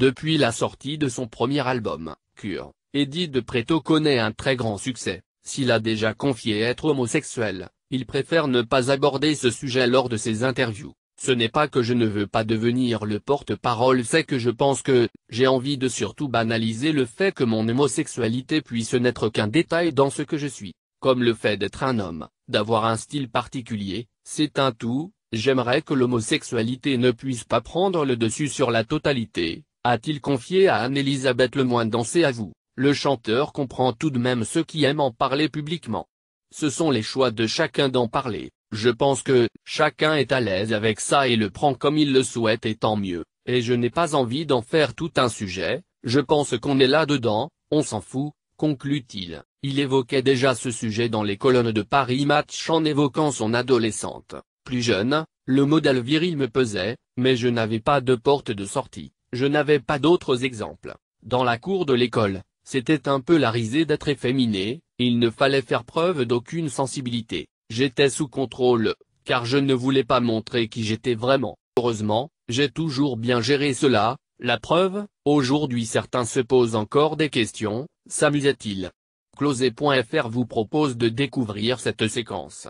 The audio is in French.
Depuis la sortie de son premier album, Cure, Eddie de Preto connaît un très grand succès, s'il a déjà confié être homosexuel, il préfère ne pas aborder ce sujet lors de ses interviews. Ce n'est pas que je ne veux pas devenir le porte-parole c'est que je pense que, j'ai envie de surtout banaliser le fait que mon homosexualité puisse n'être qu'un détail dans ce que je suis, comme le fait d'être un homme, d'avoir un style particulier, c'est un tout, j'aimerais que l'homosexualité ne puisse pas prendre le dessus sur la totalité, a-t-il confié à Anne-Elisabeth le moins dansé à vous, le chanteur comprend tout de même ceux qui aiment en parler publiquement. Ce sont les choix de chacun d'en parler, je pense que, chacun est à l'aise avec ça et le prend comme il le souhaite et tant mieux, et je n'ai pas envie d'en faire tout un sujet, je pense qu'on est là-dedans, on s'en fout, conclut-il. Il évoquait déjà ce sujet dans les colonnes de Paris Match en évoquant son adolescente. Plus jeune, le modèle viril me pesait, mais je n'avais pas de porte de sortie. Je n'avais pas d'autres exemples. Dans la cour de l'école, c'était un peu la risée d'être efféminé, il ne fallait faire preuve d'aucune sensibilité. J'étais sous contrôle, car je ne voulais pas montrer qui j'étais vraiment. Heureusement, j'ai toujours bien géré cela, la preuve, aujourd'hui certains se posent encore des questions, s'amusait-il. Closé.fr vous propose de découvrir cette séquence.